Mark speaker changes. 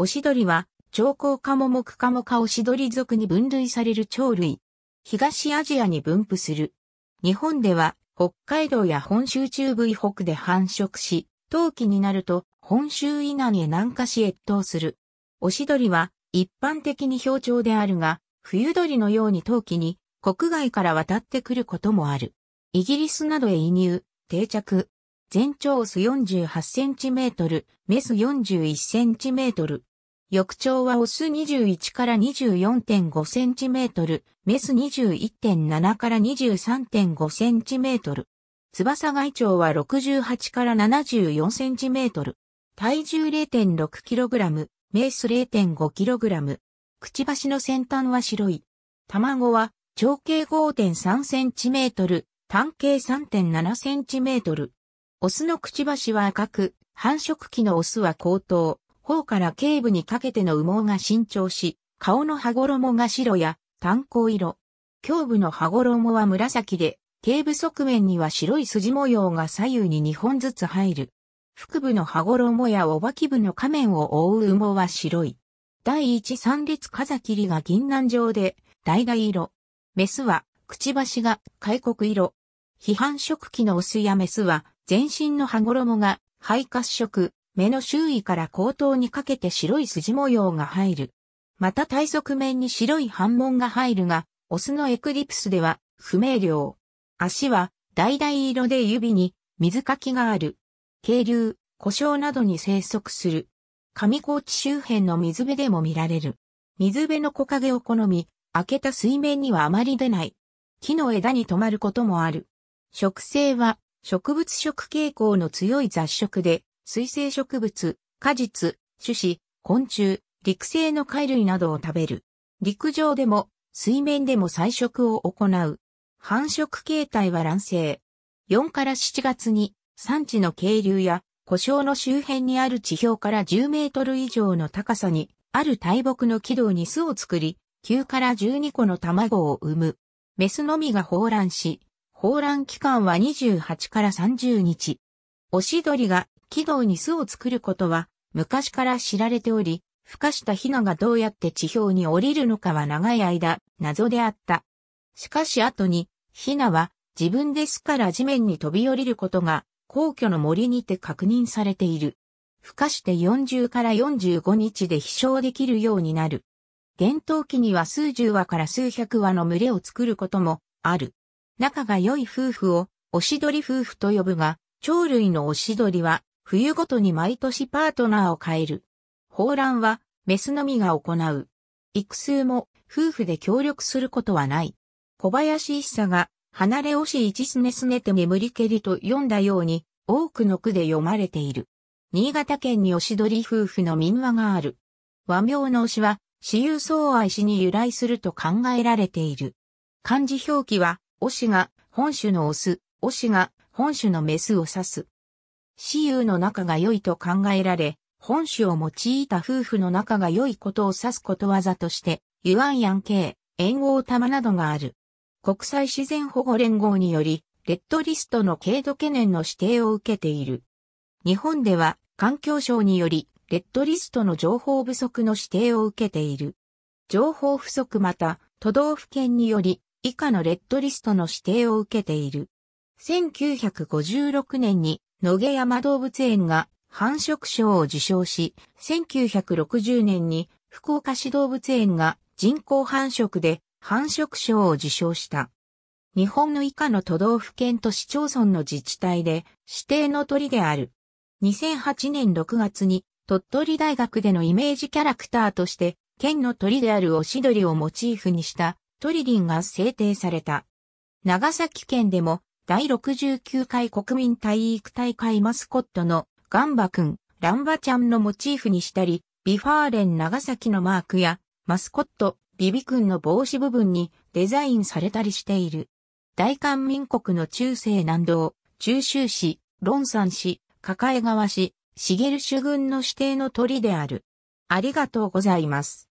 Speaker 1: オシドリは、長甲科も木科も科オシドリ属に分類される鳥類。東アジアに分布する。日本では、北海道や本州中部以北で繁殖し、冬季になると本州以南へ南下し越冬する。オシドリは一般的に標鳥であるが、冬鳥のように冬季に国外から渡ってくることもある。イギリスなどへ移入、定着。全長オス4 8ンチメス4 1トル。翼朝はオス21から24.5 c m メス21.7から23.5 c m 翼外長は68から74 c m 体重 0.6kg、メース 0.5kg。くちばしの先端は白い。卵は長径 5.3cm、単径 3.7cm。オスのくちばしは赤く、繁殖期のオスは高等。頬から頸部にかけての羽毛が伸長し、顔の羽衣が白や炭鉱色。胸部の羽衣は紫で、頸部側面には白い筋模様が左右に2本ずつ入る。腹部の羽衣やおばき部の仮面を覆う羽毛は白い。第一三列風切りが銀南状で、橙色。メスは、くちばしが開国色。批判食期のオスやメスは、全身の羽衣が、肺褐色、目の周囲から後頭にかけて白い筋模様が入る。また体側面に白い斑紋が入るが、オスのエクリプスでは不明瞭。足は橙色で指に水かきがある。渓流、故障などに生息する。上高地周辺の水辺でも見られる。水辺の木陰を好み、開けた水面にはあまり出ない。木の枝に止まることもある。植生は植物食傾向の強い雑食で、水生植物、果実、種子、昆虫、陸生の貝類などを食べる。陸上でも水面でも採食を行う。繁殖形態は卵生。4から7月に産地の渓流や故障の周辺にある地表から10メートル以上の高さにある大木の軌道に巣を作り、9から12個の卵を産む。メスのみが放卵し、放卵期間は28から30日。おしどりが軌道に巣を作ることは昔から知られており、孵化したヒナがどうやって地表に降りるのかは長い間謎であった。しかし後に、ヒナは自分ですから地面に飛び降りることが皇居の森にて確認されている。孵化して40から45日で飛翔できるようになる。厳冬期には数十羽から数百羽の群れを作ることもある。仲が良い夫婦を、おしどり夫婦と呼ぶが、鳥類のおしどりは、冬ごとに毎年パートナーを変える。放卵は、メスのみが行う。育数も、夫婦で協力することはない。小林一茶が、離れ押し一すねすねて眠りけりと読んだように、多くの句で読まれている。新潟県におしどり夫婦の民話がある。和名の推しは、私有相愛しに由来すると考えられている。漢字表記は、推しが本種のオス、推しが本種のメスを指す。私有の仲が良いと考えられ、本種を用いた夫婦の仲が良いことを指すことわざとして、ユアンヤン系、縁王玉などがある。国際自然保護連合により、レッドリストの軽度懸念の指定を受けている。日本では、環境省により、レッドリストの情報不足の指定を受けている。情報不足また、都道府県により、以下のレッドリストの指定を受けている。1956年に野毛山動物園が繁殖賞を受賞し、1960年に福岡市動物園が人工繁殖で繁殖賞を受賞した。日本の以下の都道府県と市町村の自治体で指定の鳥である。2008年6月に鳥取大学でのイメージキャラクターとして県の鳥であるオシドリをモチーフにした鳥林が制定された。長崎県でも第69回国民体育大会マスコットのガンバ君、ランバちゃんのモチーフにしたり、ビファーレン長崎のマークや、マスコット、ビビくんの帽子部分にデザインされたりしている。大韓民国の中世南道、中州市、論山市、抱え川市、茂主軍の指定の鳥である。ありがとうございます。